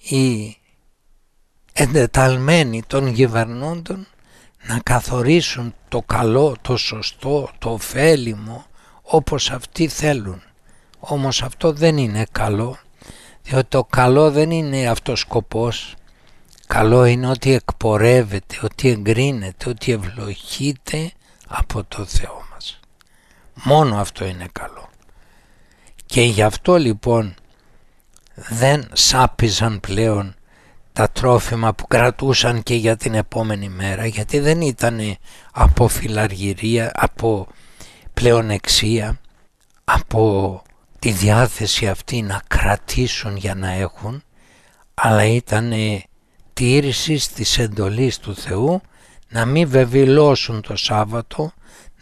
οι εντεταλμένοι των κυβερνώντων να καθορίσουν το καλό, το σωστό, το ωφέλιμο, όπως αυτοί θέλουν. Όμως αυτό δεν είναι καλό, διότι το καλό δεν είναι αυτός σκοπός. Καλό είναι ότι εκπορεύεται, ότι εγκρίνεται, ότι ευλογείται από το Θεό μας. Μόνο αυτό είναι καλό. Και γι' αυτό λοιπόν δεν σάπιζαν πλέον τα τρόφιμα που κρατούσαν και για την επόμενη μέρα γιατί δεν ήταν από φιλαργυρία, από πλεονεξία, από τη διάθεση αυτή να κρατήσουν για να έχουν, αλλά ήταν τήρησης της εντολής του Θεού, να μην βεβηλώσουν το Σάββατο,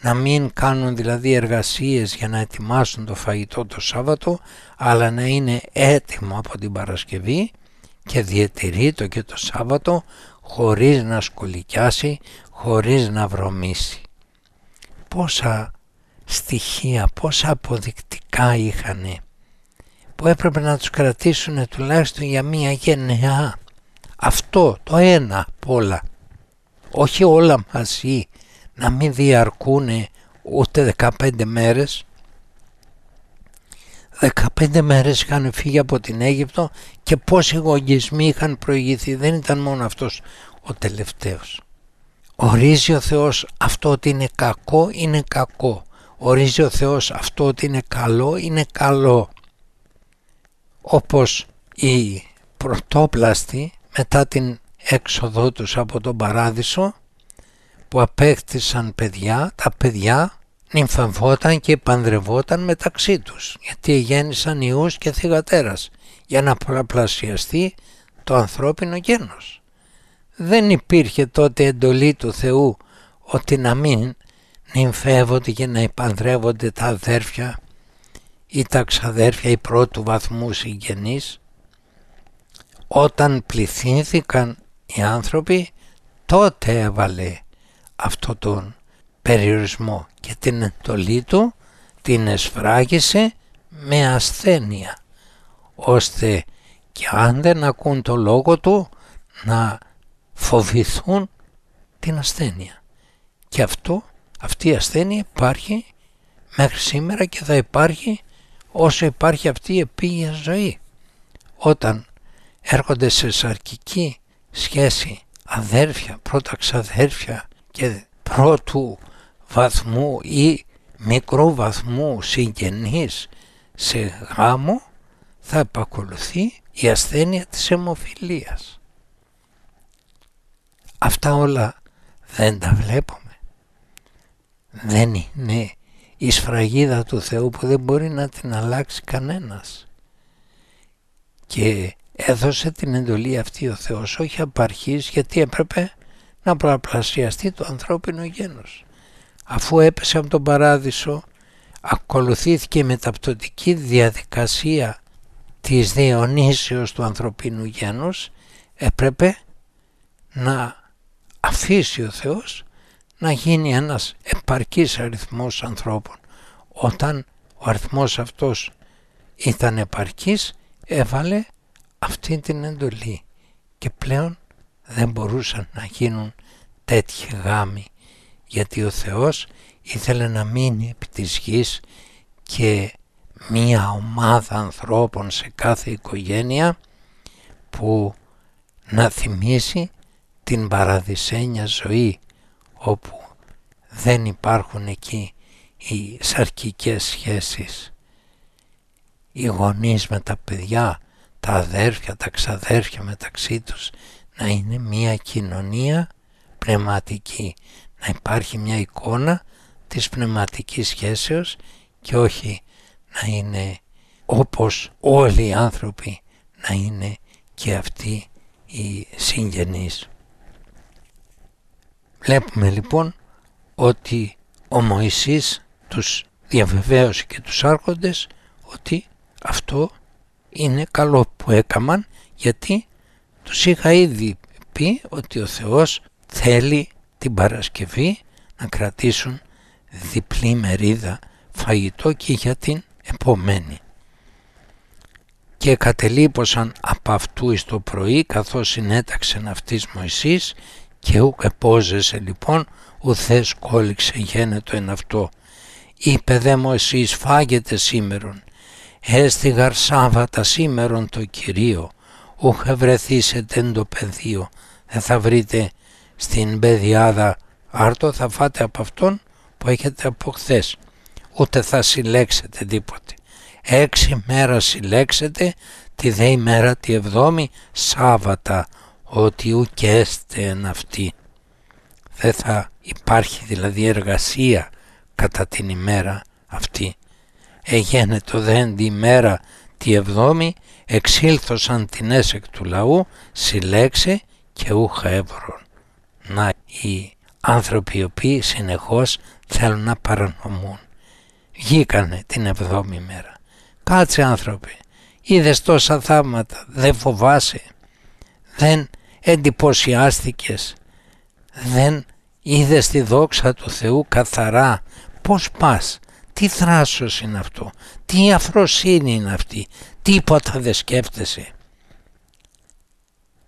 να μην κάνουν δηλαδή εργασίες για να ετοιμάσουν το φαγητό το Σάββατο, αλλά να είναι έτοιμο από την Παρασκευή και διατηρεί το και το Σάββατο χωρίς να σκολικιάσει, χωρίς να βρωμίσει. Πόσα στοιχεία, πόσα αποδεικτικά είχαν που έπρεπε να τους κρατήσουν τουλάχιστον για μία γενναία Αυτό το ένα απ' όλα. Όχι όλα μαζί να μην διαρκούν ούτε 15 μέρες. 15 μέρες είχαν φύγει από την Αίγυπτο και πόσοι εγωγισμοί είχαν προηγηθεί. Δεν ήταν μόνο αυτός ο τελευταίος. Ορίζει ο Θεός αυτό ότι είναι κακό, είναι κακό ορίζει ο Θεός αυτό ότι είναι καλό, είναι καλό. Όπως οι πρωτόπλαστοι μετά την έξοδό τους από τον παράδεισο που απέκτησαν παιδιά, τα παιδιά νυμφευόταν και παντρευόταν μεταξύ τους γιατί γέννησαν ιούς και θυγατέρας για να πολλαπλασιαστεί το ανθρώπινο γένος. Δεν υπήρχε τότε εντολή του Θεού ότι να μην νυμφεύονται και να υπανδρεύονται τα αδέρφια ή τα ξαδέρφια ή πρώτου βαθμού συγγενείς όταν πληθύνθηκαν οι άνθρωποι τότε έβαλε αυτό τον περιορισμό και την εντολή του την εσφράγισε με ασθένεια ώστε και αν δεν ακούν το λόγο του να φοβηθούν την ασθένεια. Και αυτό αυτή η ασθένεια υπάρχει μέχρι σήμερα και θα υπάρχει όσο υπάρχει αυτή η επίγεια ζωή. Όταν έρχονται σε σαρκική σχέση αδέρφια, πρώτα ξαδέρφια και πρώτου βαθμού ή μικρού βαθμού συγγενείς σε γάμο θα επακολουθεί η ασθένεια της αιμοφιλίας. Αυτά όλα δεν τα βλέπουμε δεν είναι η σφραγίδα του Θεού που δεν μπορεί να την αλλάξει κανένας. Και έδωσε την εντολή αυτή ο Θεός όχι απαρχής γιατί έπρεπε να προαπλασιαστεί το ανθρώπινο γένος. Αφού έπεσε από τον παράδεισο ακολουθήθηκε η μεταπτωτική διαδικασία της διονύσεως του ανθρωπίνου γένους έπρεπε να αφήσει ο Θεός να γίνει ένας επαρκής αριθμός ανθρώπων. Όταν ο αριθμός αυτός ήταν επαρκής έβαλε αυτή την εντολή και πλέον δεν μπορούσαν να γίνουν τέτοιοι γάμοι γιατί ο Θεός ήθελε να μείνει επί της γης και μία ομάδα ανθρώπων σε κάθε οικογένεια που να θυμίσει την παραδεισένια ζωή όπου δεν υπάρχουν εκεί οι σαρκικές σχέσεις. Οι γονείς με τα παιδιά, τα αδέρφια, τα ξαδέρφια μεταξύ τους να είναι μια κοινωνία πνευματική. Να υπάρχει μια εικόνα της πνευματικής σχέσεως και όχι να είναι όπως όλοι οι άνθρωποι να είναι και αυτοί οι συγγενείς. Βλέπουμε λοιπόν ότι ο Μωυσής τους διαβεβαίωσε και τους άρχοντες ότι αυτό είναι καλό που έκαμαν γιατί τους είχα ήδη πει ότι ο Θεός θέλει την Παρασκευή να κρατήσουν διπλή μερίδα φαγητό και για την επομένη. Και κατελείπωσαν από αυτού εις το πρωί καθώς συνέταξε αυτής Μωυσής και ουκ επόζεσαι λοιπόν ουθές κόλληξε γένετο εν αυτό. Είπε δε μου εσείς φάγετε σήμερον, έστι Σάββατα σήμερον το Κυρίο, ούχε βρεθήσετε εν το πεδίο, δεν θα βρείτε στην πεδιάδα, άρτο θα φάτε από αυτόν που έχετε από χθες. ούτε θα συλλέξετε τίποτε. Έξι μέρα συλλέξετε, τη δε ημέρα τη εβδόμη Σάββατα, ότι ουκ έστε εν αυτή. Δεν θα υπάρχει δηλαδή εργασία κατά την ημέρα αυτή. Εγένετο το τη ημέρα τη εβδόμη εξήλθωσαν την έσεκ του λαού συλλέξε και ούχα έβρον. Να οι άνθρωποι οι οποίοι συνεχώς θέλουν να παρανομούν. Βγήκανε την εβδόμη μέρα. Κάτσε άνθρωποι, είδες τόσα θαύματα, δεν φοβάσαι δεν εντυπωσιάστηκες, δεν είδες τη δόξα του Θεού καθαρά. Πώς πας, τι θράσος είναι αυτό, τι αφροσύνη είναι αυτή, τίποτα δεν σκέφτεσαι.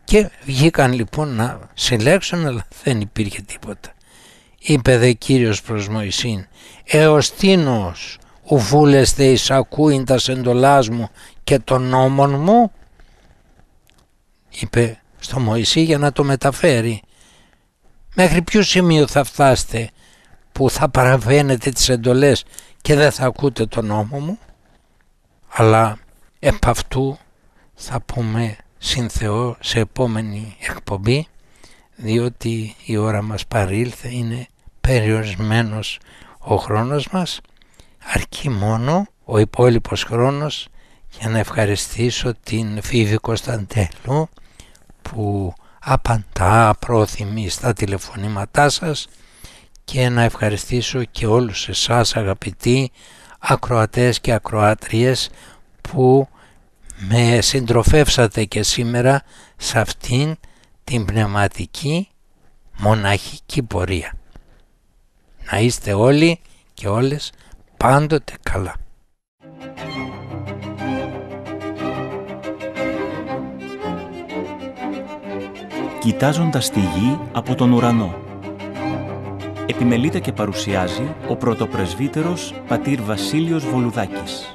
Και βγήκαν λοιπόν να συλλέξουν αλλά δεν υπήρχε τίποτα. Είπε δε Κύριος προς Μωυσήν, «Εως τίνος, ουφούλεστε τα εντολάς μου και των νόμων μου, είπε στο Μωυσή για να το μεταφέρει. Μέχρι ποιο σημείο θα φτάσετε που θα παραβαίνετε τις εντολές και δεν θα ακούτε τον νόμο μου. Αλλά επ' αυτού θα πούμε συνθεώ σε επόμενη εκπομπή διότι η ώρα μας παρήλθε είναι περιορισμένος ο χρόνος μας αρκεί μόνο ο υπόλοιπος χρόνος για να ευχαριστήσω την Φίβη Κωνσταντέλου που απαντά προωθημή στα τηλεφωνήματά σας και να ευχαριστήσω και όλους εσάς αγαπητοί ακροατές και ακροάτριες που με συντροφεύσατε και σήμερα σε αυτήν την πνευματική μοναχική πορεία. Να είστε όλοι και όλες πάντοτε καλά. κοιτάζοντας τη γη από τον ουρανό. Επιμελείται και παρουσιάζει ο πρωτοπρεσβύτερος πατήρ Βασίλειος Βολουδάκης.